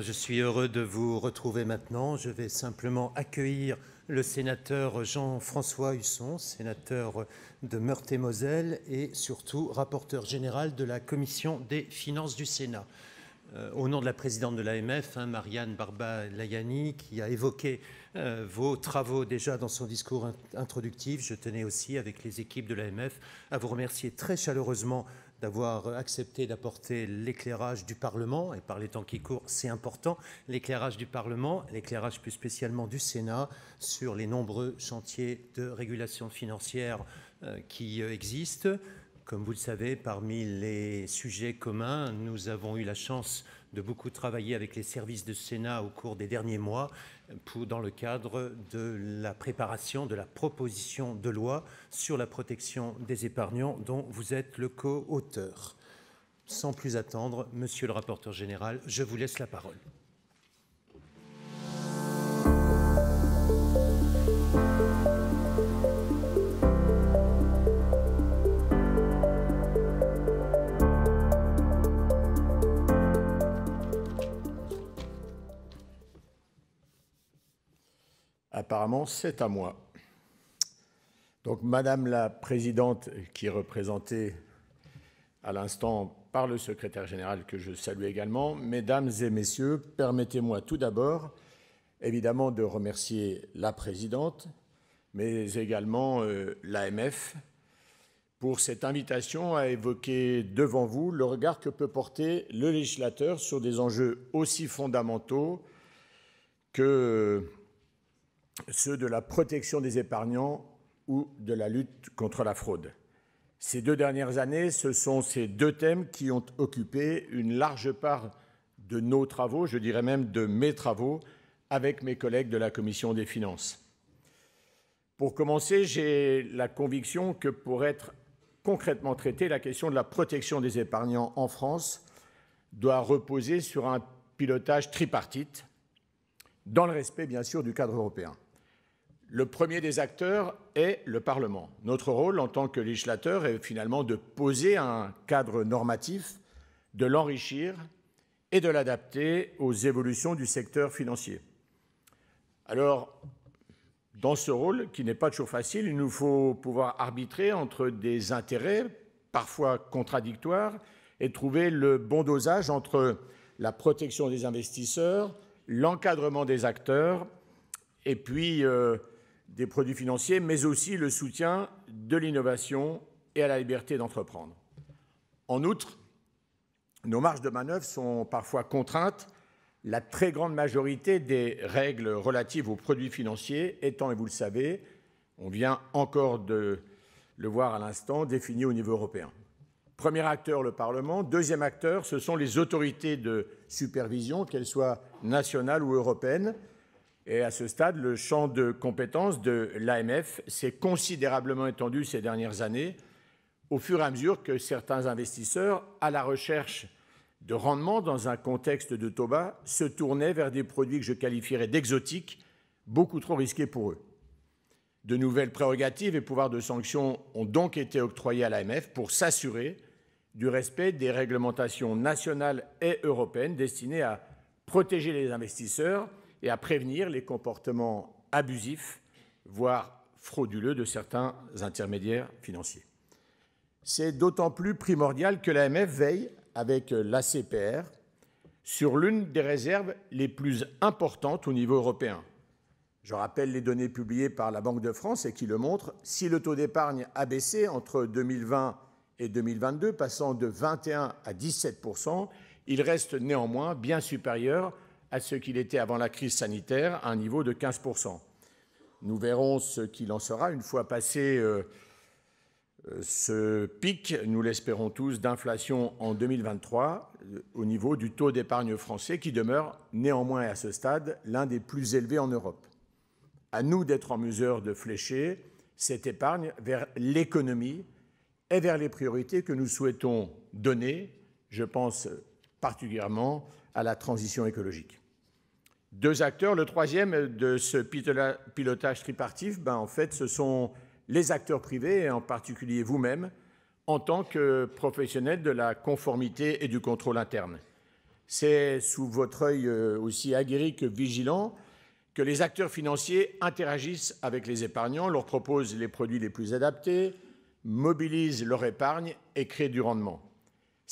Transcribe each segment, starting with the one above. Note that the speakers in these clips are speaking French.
je suis heureux de vous retrouver maintenant. Je vais simplement accueillir le sénateur Jean-François Husson, sénateur de Meurthe-et-Moselle et surtout rapporteur général de la Commission des finances du Sénat. Euh, au nom de la présidente de l'AMF, hein, Marianne Barba-Layani, qui a évoqué euh, vos travaux déjà dans son discours introductif, je tenais aussi, avec les équipes de l'AMF, à vous remercier très chaleureusement d'avoir accepté d'apporter l'éclairage du Parlement, et par les temps qui courent, c'est important, l'éclairage du Parlement, l'éclairage plus spécialement du Sénat, sur les nombreux chantiers de régulation financière euh, qui euh, existent. Comme vous le savez, parmi les sujets communs, nous avons eu la chance de beaucoup travailler avec les services de Sénat au cours des derniers mois pour, dans le cadre de la préparation de la proposition de loi sur la protection des épargnants dont vous êtes le co-auteur. Sans plus attendre, Monsieur le rapporteur général, je vous laisse la parole. Apparemment, c'est à moi. Donc, Madame la Présidente, qui est représentée à l'instant par le secrétaire général que je salue également. Mesdames et messieurs, permettez-moi tout d'abord, évidemment, de remercier la présidente, mais également euh, l'AMF, pour cette invitation à évoquer devant vous le regard que peut porter le législateur sur des enjeux aussi fondamentaux que ceux de la protection des épargnants ou de la lutte contre la fraude. Ces deux dernières années, ce sont ces deux thèmes qui ont occupé une large part de nos travaux, je dirais même de mes travaux, avec mes collègues de la Commission des finances. Pour commencer, j'ai la conviction que pour être concrètement traitée, la question de la protection des épargnants en France doit reposer sur un pilotage tripartite, dans le respect bien sûr du cadre européen. Le premier des acteurs est le Parlement. Notre rôle en tant que législateur est finalement de poser un cadre normatif, de l'enrichir et de l'adapter aux évolutions du secteur financier. Alors, dans ce rôle, qui n'est pas toujours facile, il nous faut pouvoir arbitrer entre des intérêts parfois contradictoires et trouver le bon dosage entre la protection des investisseurs, l'encadrement des acteurs et puis euh, des produits financiers, mais aussi le soutien de l'innovation et à la liberté d'entreprendre. En outre, nos marges de manœuvre sont parfois contraintes, la très grande majorité des règles relatives aux produits financiers étant, et vous le savez, on vient encore de le voir à l'instant, définies au niveau européen. Premier acteur, le Parlement. Deuxième acteur, ce sont les autorités de supervision, qu'elles soient nationales ou européennes, et à ce stade, le champ de compétence de l'AMF s'est considérablement étendu ces dernières années, au fur et à mesure que certains investisseurs, à la recherche de rendement dans un contexte de taux bas, se tournaient vers des produits que je qualifierais d'exotiques, beaucoup trop risqués pour eux. De nouvelles prérogatives et pouvoirs de sanction ont donc été octroyés à l'AMF pour s'assurer du respect des réglementations nationales et européennes destinées à protéger les investisseurs – et à prévenir les comportements abusifs, voire frauduleux de certains intermédiaires financiers. C'est d'autant plus primordial que l'AMF veille, avec l'ACPR, sur l'une des réserves les plus importantes au niveau européen. Je rappelle les données publiées par la Banque de France et qui le montrent. Si le taux d'épargne a baissé entre 2020 et 2022, passant de 21 à 17 il reste néanmoins bien supérieur à ce qu'il était avant la crise sanitaire, à un niveau de 15%. Nous verrons ce qu'il en sera une fois passé euh, euh, ce pic, nous l'espérons tous, d'inflation en 2023 euh, au niveau du taux d'épargne français qui demeure néanmoins à ce stade l'un des plus élevés en Europe. À nous d'être en mesure de flécher cette épargne vers l'économie et vers les priorités que nous souhaitons donner, je pense particulièrement à la transition écologique. Deux acteurs. Le troisième de ce pilotage tripartite, ben, en fait, ce sont les acteurs privés, et en particulier vous-même, en tant que professionnels de la conformité et du contrôle interne. C'est sous votre œil euh, aussi aguerri que vigilant que les acteurs financiers interagissent avec les épargnants, leur proposent les produits les plus adaptés, mobilisent leur épargne et créent du rendement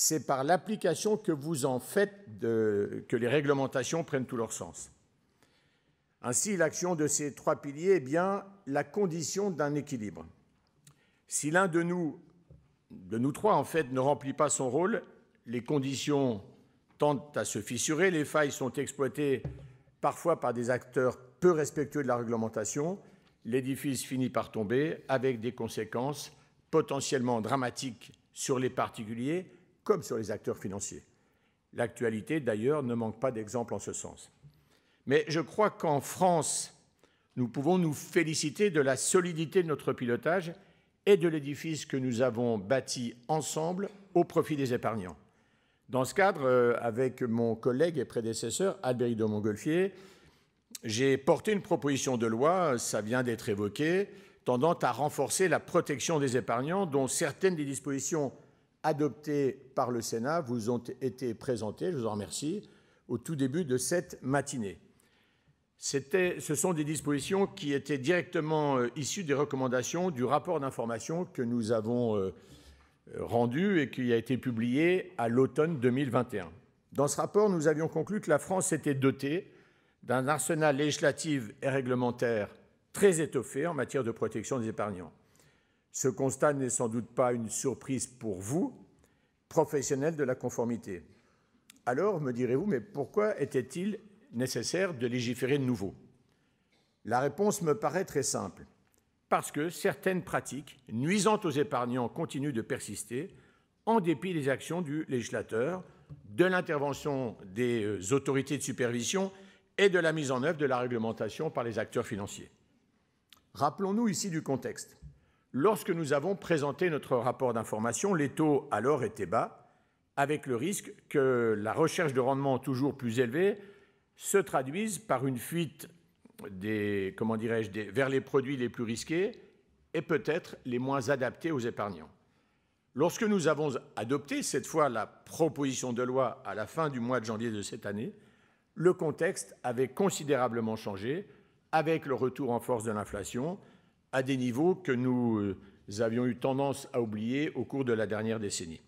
c'est par l'application que vous en faites que les réglementations prennent tout leur sens. Ainsi, l'action de ces trois piliers est bien la condition d'un équilibre. Si l'un de nous, de nous trois en fait, ne remplit pas son rôle, les conditions tendent à se fissurer, les failles sont exploitées parfois par des acteurs peu respectueux de la réglementation, l'édifice finit par tomber avec des conséquences potentiellement dramatiques sur les particuliers, comme sur les acteurs financiers. L'actualité, d'ailleurs, ne manque pas d'exemple en ce sens. Mais je crois qu'en France, nous pouvons nous féliciter de la solidité de notre pilotage et de l'édifice que nous avons bâti ensemble au profit des épargnants. Dans ce cadre, euh, avec mon collègue et prédécesseur albert de Montgolfier, j'ai porté une proposition de loi, ça vient d'être évoqué, tendant à renforcer la protection des épargnants, dont certaines des dispositions adoptées par le Sénat vous ont été présentées, je vous en remercie, au tout début de cette matinée. Ce sont des dispositions qui étaient directement euh, issues des recommandations du rapport d'information que nous avons euh, rendu et qui a été publié à l'automne 2021. Dans ce rapport, nous avions conclu que la France était dotée d'un arsenal législatif et réglementaire très étoffé en matière de protection des épargnants. Ce constat n'est sans doute pas une surprise pour vous, professionnels de la conformité. Alors, me direz-vous, mais pourquoi était-il nécessaire de légiférer de nouveau La réponse me paraît très simple. Parce que certaines pratiques nuisantes aux épargnants continuent de persister en dépit des actions du législateur, de l'intervention des euh, autorités de supervision et de la mise en œuvre de la réglementation par les acteurs financiers. Rappelons-nous ici du contexte. Lorsque nous avons présenté notre rapport d'information, les taux alors étaient bas, avec le risque que la recherche de rendement toujours plus élevée se traduise par une fuite vers les produits les plus risqués et peut-être les moins adaptés aux épargnants. Lorsque nous avons adopté cette fois la proposition de loi à la fin du mois de janvier de cette année, le contexte avait considérablement changé avec le retour en force de l'inflation, à des niveaux que nous euh, avions eu tendance à oublier au cours de la dernière décennie.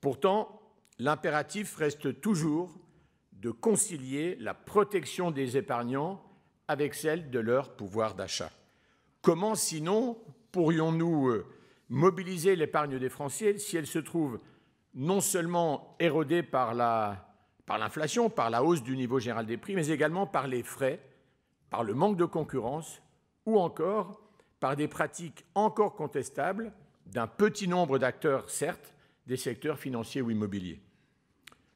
Pourtant, l'impératif reste toujours de concilier la protection des épargnants avec celle de leur pouvoir d'achat. Comment sinon pourrions-nous euh, mobiliser l'épargne des Français si elle se trouve non seulement érodée par l'inflation, par, par la hausse du niveau général des prix, mais également par les frais, par le manque de concurrence ou encore par des pratiques encore contestables d'un petit nombre d'acteurs, certes, des secteurs financiers ou immobiliers.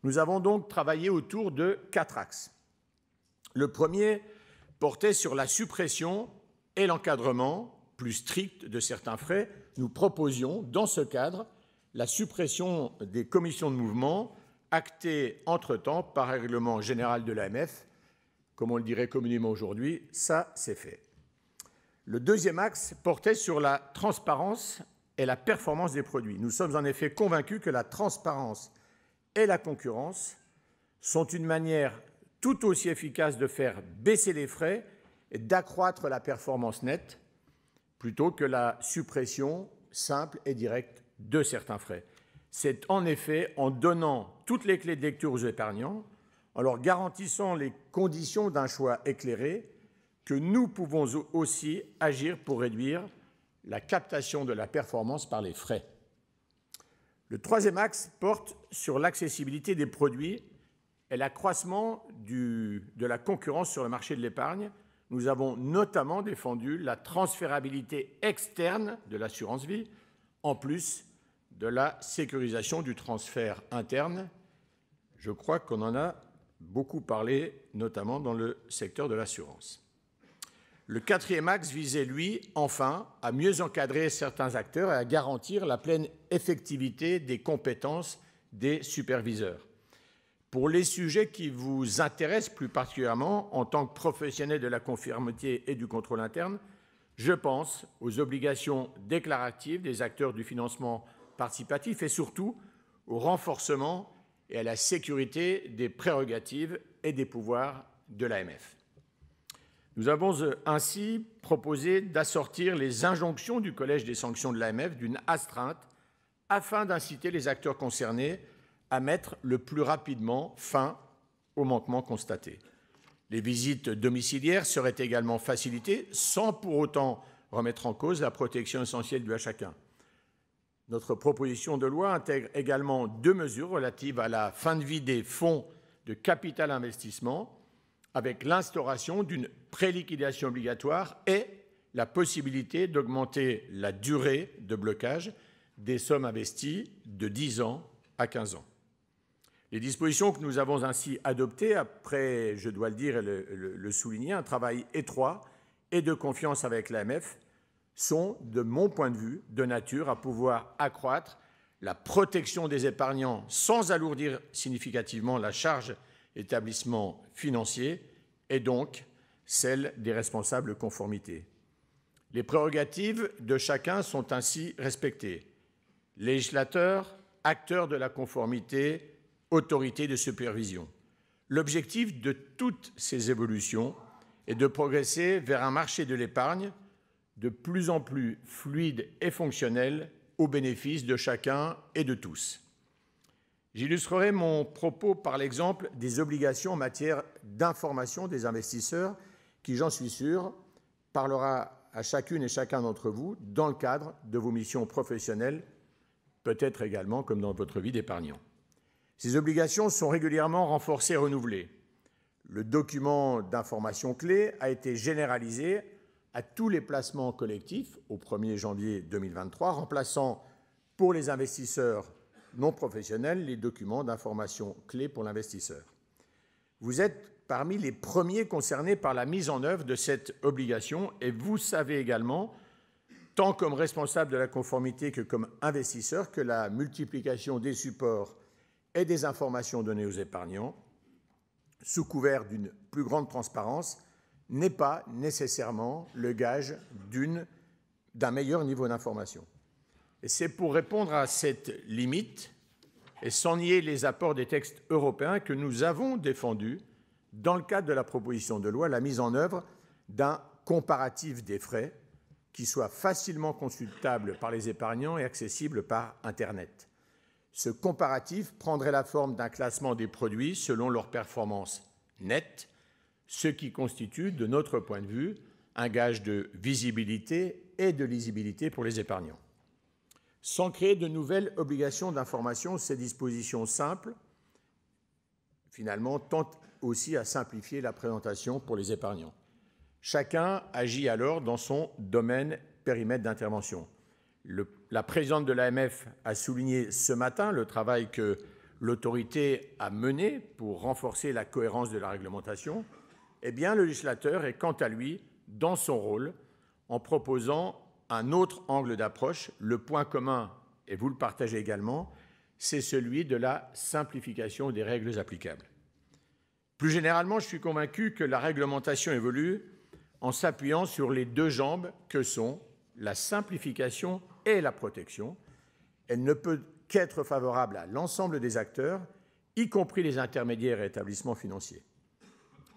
Nous avons donc travaillé autour de quatre axes. Le premier portait sur la suppression et l'encadrement plus strict de certains frais. Nous proposions, dans ce cadre, la suppression des commissions de mouvement actées entre-temps par un règlement général de l'AMF. Comme on le dirait communément aujourd'hui, ça c'est fait. Le deuxième axe portait sur la transparence et la performance des produits. Nous sommes en effet convaincus que la transparence et la concurrence sont une manière tout aussi efficace de faire baisser les frais et d'accroître la performance nette plutôt que la suppression simple et directe de certains frais. C'est en effet en donnant toutes les clés de lecture aux épargnants, en leur garantissant les conditions d'un choix éclairé, que nous pouvons aussi agir pour réduire la captation de la performance par les frais. Le troisième axe porte sur l'accessibilité des produits et l'accroissement de la concurrence sur le marché de l'épargne. Nous avons notamment défendu la transférabilité externe de l'assurance vie, en plus de la sécurisation du transfert interne. Je crois qu'on en a beaucoup parlé, notamment dans le secteur de l'assurance. Le quatrième axe visait, lui, enfin, à mieux encadrer certains acteurs et à garantir la pleine effectivité des compétences des superviseurs. Pour les sujets qui vous intéressent plus particulièrement en tant que professionnel de la conformité et du contrôle interne, je pense aux obligations déclaratives des acteurs du financement participatif et surtout au renforcement et à la sécurité des prérogatives et des pouvoirs de l'AMF. Nous avons euh, ainsi proposé d'assortir les injonctions du Collège des sanctions de l'AMF d'une astreinte afin d'inciter les acteurs concernés à mettre le plus rapidement fin aux manquements constatés. Les visites domiciliaires seraient également facilitées sans pour autant remettre en cause la protection essentielle du à chacun. Notre proposition de loi intègre également deux mesures relatives à la fin de vie des fonds de capital investissement avec l'instauration d'une liquidation obligatoire et la possibilité d'augmenter la durée de blocage des sommes investies de 10 ans à 15 ans. Les dispositions que nous avons ainsi adoptées, après, je dois le dire et le, souligner, un travail étroit et de confiance avec l'AMF, sont, de mon point de vue, de nature à pouvoir accroître la protection des épargnants sans alourdir significativement la charge établissement financier et donc celle des responsables conformité. Les prérogatives de chacun sont ainsi respectées. Législateur, acteur de la conformité, autorité de supervision. L'objectif de toutes ces évolutions est de progresser vers un marché de l'épargne de plus en plus fluide et fonctionnel au bénéfice de chacun et de tous. J'illustrerai mon propos par l'exemple des obligations en matière d'information des investisseurs qui, j'en suis sûr, parlera à chacune et chacun d'entre vous dans le cadre de vos missions professionnelles, peut-être également comme dans votre vie d'épargnant. Ces obligations sont régulièrement renforcées et renouvelées. Le document d'information clé a été généralisé à tous les placements collectifs au 1er janvier 2023, remplaçant pour les investisseurs non professionnels les documents d'information clés pour l'investisseur. Vous êtes parmi les premiers concernés par la mise en œuvre de cette obligation et vous savez également, tant comme responsable de la conformité que comme investisseur, que la multiplication des supports et des informations données aux épargnants, sous couvert d'une plus grande transparence, n'est pas nécessairement le gage d'un meilleur niveau d'information. Et c'est pour répondre à cette limite et sans nier les apports des textes européens que nous avons défendu dans le cadre de la proposition de loi, la mise en œuvre d'un comparatif des frais qui soit facilement consultable par les épargnants et accessible par Internet. Ce comparatif prendrait la forme d'un classement des produits selon leur performance nette, ce qui constitue, de notre point de vue, un gage de visibilité et de lisibilité pour les épargnants. Sans créer de nouvelles obligations d'information, ces dispositions simples, finalement, tentent aussi à simplifier la présentation pour les épargnants. Chacun agit alors dans son domaine périmètre d'intervention. La présidente de l'AMF a souligné ce matin le travail que l'autorité a mené pour renforcer la cohérence de la réglementation. Eh bien, le législateur est quant à lui dans son rôle en proposant un autre angle d'approche. Le point commun, et vous le partagez également, c'est celui de la simplification des règles applicables. Plus généralement, je suis convaincu que la réglementation évolue en s'appuyant sur les deux jambes que sont la simplification et la protection. Elle ne peut qu'être favorable à l'ensemble des acteurs, y compris les intermédiaires et établissements financiers.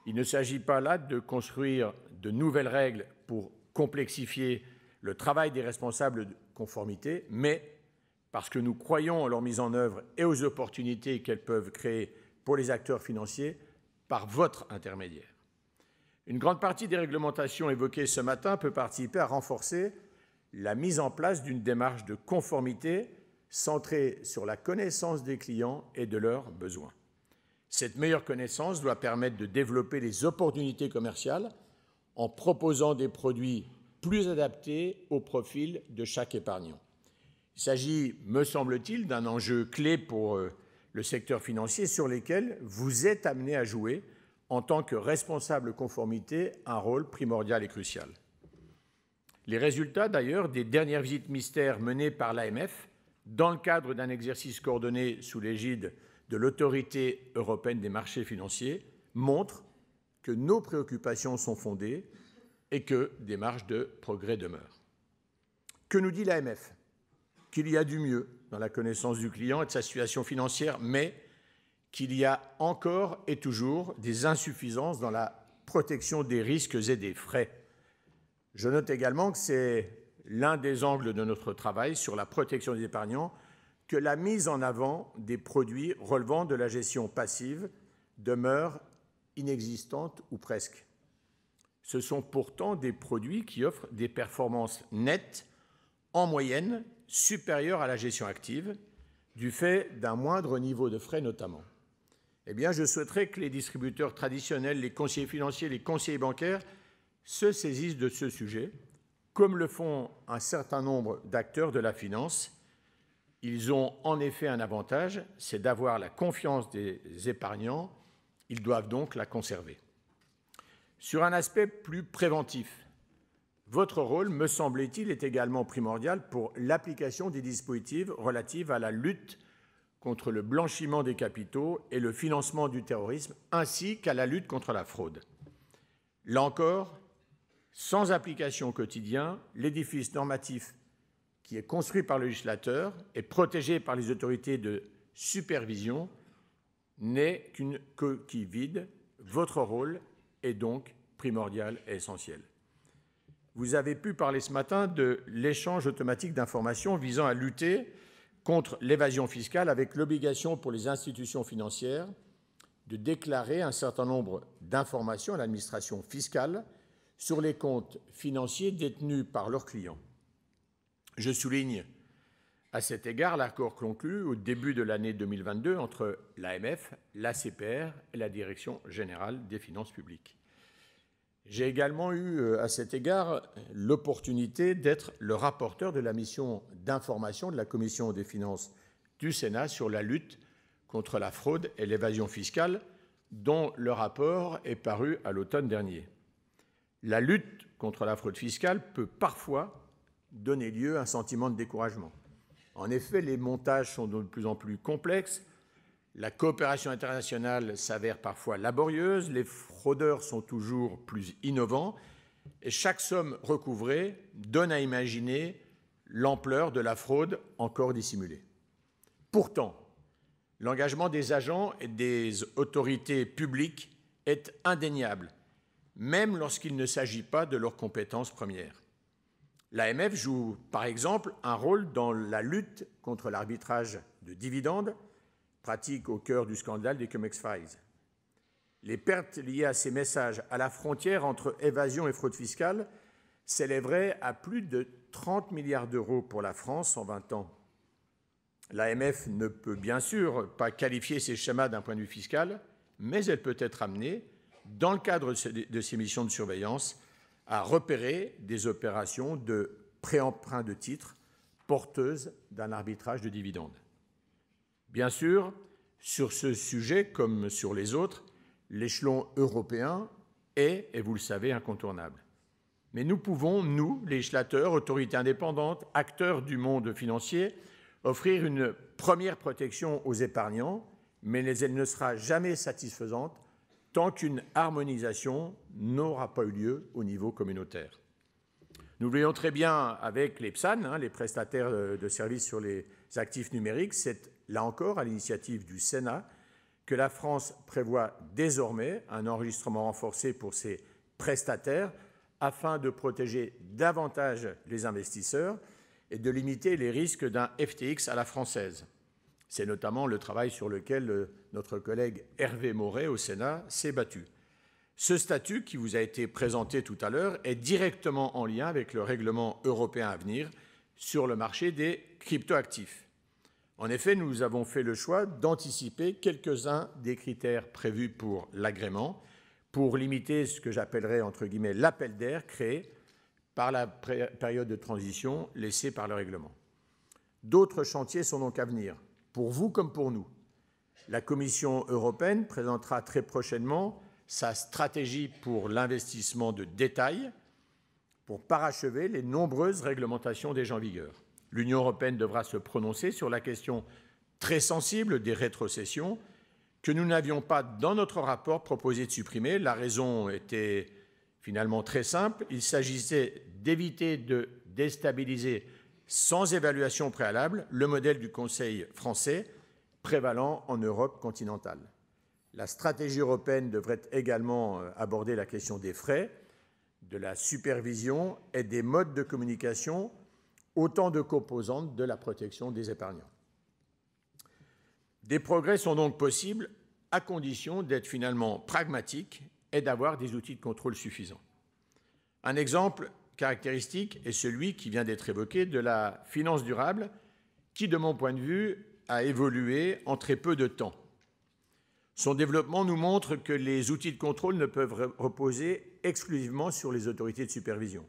Il ne s'agit pas là de construire de nouvelles règles pour complexifier le travail des responsables de conformité, mais parce que nous croyons en leur mise en œuvre et aux opportunités qu'elles peuvent créer pour les acteurs financiers, par votre intermédiaire. Une grande partie des réglementations évoquées ce matin peut participer à renforcer la mise en place d'une démarche de conformité centrée sur la connaissance des clients et de leurs besoins. Cette meilleure connaissance doit permettre de développer les opportunités commerciales en proposant des produits plus adaptés au profil de chaque épargnant. Il s'agit, me semble-t-il, d'un enjeu clé pour euh, le secteur financier, sur lesquels vous êtes amené à jouer en tant que responsable conformité un rôle primordial et crucial. Les résultats d'ailleurs des dernières visites mystères menées par l'AMF dans le cadre d'un exercice coordonné sous l'égide de l'autorité européenne des marchés financiers montrent que nos préoccupations sont fondées et que des marges de progrès demeurent. Que nous dit l'AMF Qu'il y a du mieux, dans la connaissance du client et de sa situation financière, mais qu'il y a encore et toujours des insuffisances dans la protection des risques et des frais. Je note également que c'est l'un des angles de notre travail sur la protection des épargnants que la mise en avant des produits relevant de la gestion passive demeure inexistante ou presque. Ce sont pourtant des produits qui offrent des performances nettes en moyenne supérieure à la gestion active, du fait d'un moindre niveau de frais notamment. Eh bien, je souhaiterais que les distributeurs traditionnels, les conseillers financiers, les conseillers bancaires se saisissent de ce sujet, comme le font un certain nombre d'acteurs de la finance. Ils ont en effet un avantage, c'est d'avoir la confiance des épargnants, ils doivent donc la conserver. Sur un aspect plus préventif, votre rôle, me semblait-il, est également primordial pour l'application des dispositifs relatives à la lutte contre le blanchiment des capitaux et le financement du terrorisme, ainsi qu'à la lutte contre la fraude. Là encore, sans application au quotidien, l'édifice normatif qui est construit par le législateur et protégé par les autorités de supervision n'est qu'une coquille vide. Votre rôle est donc primordial et essentiel. Vous avez pu parler ce matin de l'échange automatique d'informations visant à lutter contre l'évasion fiscale avec l'obligation pour les institutions financières de déclarer un certain nombre d'informations à l'administration fiscale sur les comptes financiers détenus par leurs clients. Je souligne à cet égard l'accord conclu au début de l'année 2022 entre l'AMF, l'ACPR et la Direction générale des finances publiques. J'ai également eu euh, à cet égard l'opportunité d'être le rapporteur de la mission d'information de la Commission des finances du Sénat sur la lutte contre la fraude et l'évasion fiscale, dont le rapport est paru à l'automne dernier. La lutte contre la fraude fiscale peut parfois donner lieu à un sentiment de découragement. En effet, les montages sont de plus en plus complexes, la coopération internationale s'avère parfois laborieuse, les fraudeurs sont toujours plus innovants, et chaque somme recouvrée donne à imaginer l'ampleur de la fraude encore dissimulée. Pourtant, l'engagement des agents et des autorités publiques est indéniable, même lorsqu'il ne s'agit pas de leurs compétences premières. L'AMF joue par exemple un rôle dans la lutte contre l'arbitrage de dividendes pratique au cœur du scandale des Comex Files. Les pertes liées à ces messages à la frontière entre évasion et fraude fiscale s'élèveraient à plus de 30 milliards d'euros pour la France en 20 ans. L'AMF ne peut bien sûr pas qualifier ces schémas d'un point de vue fiscal, mais elle peut être amenée, dans le cadre de ses missions de surveillance, à repérer des opérations de préemprunt de titres porteuses d'un arbitrage de dividendes. Bien sûr, sur ce sujet, comme sur les autres, l'échelon européen est, et vous le savez, incontournable. Mais nous pouvons, nous, législateurs, autorités indépendantes, acteurs du monde financier, offrir une première protection aux épargnants, mais elle ne sera jamais satisfaisante tant qu'une harmonisation n'aura pas eu lieu au niveau communautaire. Nous voyons très bien avec les PSAN, hein, les prestataires euh, de services sur les actifs numériques, cette là encore à l'initiative du Sénat, que la France prévoit désormais un enregistrement renforcé pour ses prestataires afin de protéger davantage les investisseurs et de limiter les risques d'un FTX à la française. C'est notamment le travail sur lequel euh, notre collègue Hervé Moret au Sénat s'est battu. Ce statut qui vous a été présenté tout à l'heure est directement en lien avec le règlement européen à venir sur le marché des cryptoactifs. En effet, nous avons fait le choix d'anticiper quelques-uns des critères prévus pour l'agrément, pour limiter ce que j'appellerais entre guillemets l'appel d'air créé par la période de transition laissée par le règlement. D'autres chantiers sont donc à venir, pour vous comme pour nous. La Commission européenne présentera très prochainement sa stratégie pour l'investissement de détail pour parachever les nombreuses réglementations déjà en vigueur. L'Union européenne devra se prononcer sur la question très sensible des rétrocessions que nous n'avions pas, dans notre rapport, proposé de supprimer. La raison était finalement très simple. Il s'agissait d'éviter de déstabiliser sans évaluation préalable le modèle du Conseil français prévalant en Europe continentale. La stratégie européenne devrait également euh, aborder la question des frais, de la supervision et des modes de communication autant de composantes de la protection des épargnants. Des progrès sont donc possibles à condition d'être finalement pragmatiques et d'avoir des outils de contrôle suffisants. Un exemple caractéristique est celui qui vient d'être évoqué de la finance durable, qui, de mon point de vue, a évolué en très peu de temps. Son développement nous montre que les outils de contrôle ne peuvent reposer exclusivement sur les autorités de supervision.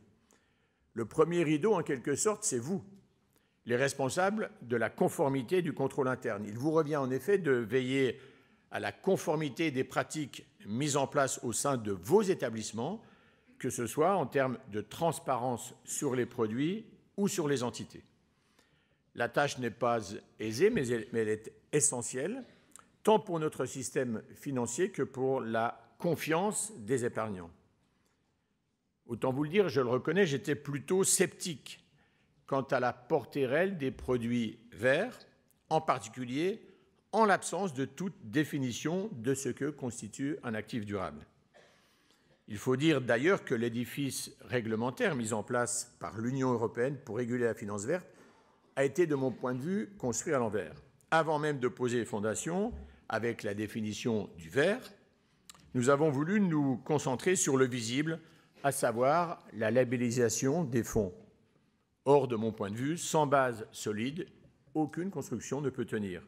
Le premier rideau, en quelque sorte, c'est vous, les responsables de la conformité du contrôle interne. Il vous revient en effet de veiller à la conformité des pratiques mises en place au sein de vos établissements, que ce soit en termes de transparence sur les produits ou sur les entités. La tâche n'est pas aisée, mais elle, est essentielle, tant pour notre système financier que pour la confiance des épargnants. Autant vous le dire, je le reconnais, j'étais plutôt sceptique quant à la portée réelle des produits verts, en particulier en l'absence de toute définition de ce que constitue un actif durable. Il faut dire d'ailleurs que l'édifice réglementaire mis en place par l'Union européenne pour réguler la finance verte a été, de mon point de vue, construit à l'envers. Avant même de poser les fondations, avec la définition du vert, nous avons voulu nous concentrer sur le visible, à savoir la labellisation des fonds. Or, de mon point de vue, sans base solide, aucune construction ne peut tenir.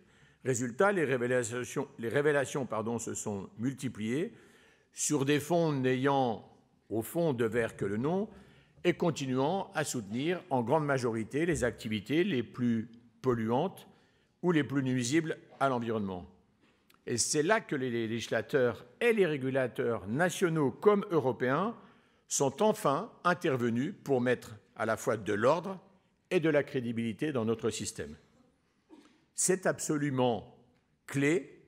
Résultat, les révélations, les révélations se sont multipliées sur des fonds n'ayant au fond de verre que le nom et continuant à soutenir en grande majorité les activités les plus polluantes ou les plus nuisibles à l'environnement. Et c'est là que les législateurs et les régulateurs nationaux comme européens sont enfin intervenus pour mettre à la fois de l'ordre et de la crédibilité dans notre système. C'est absolument clé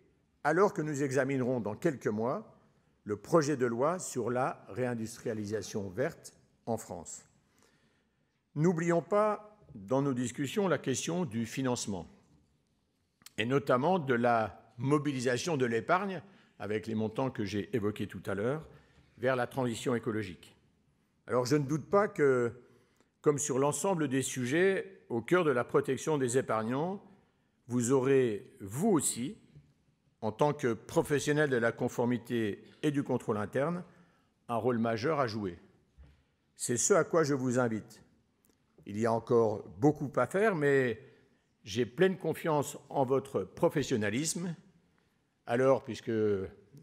alors que nous examinerons dans quelques mois le projet de loi sur la réindustrialisation verte en France. N'oublions pas dans nos discussions la question du financement et notamment de la mobilisation de l'épargne avec les montants que j'ai évoqués tout à l'heure vers la transition écologique. Alors je ne doute pas que, comme sur l'ensemble des sujets au cœur de la protection des épargnants, vous aurez, vous aussi, en tant que professionnel de la conformité et du contrôle interne, un rôle majeur à jouer. C'est ce à quoi je vous invite. Il y a encore beaucoup à faire, mais j'ai pleine confiance en votre professionnalisme. Alors, puisque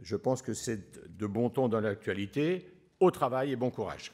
je pense que c'est de bon ton dans l'actualité. Au travail et bon courage.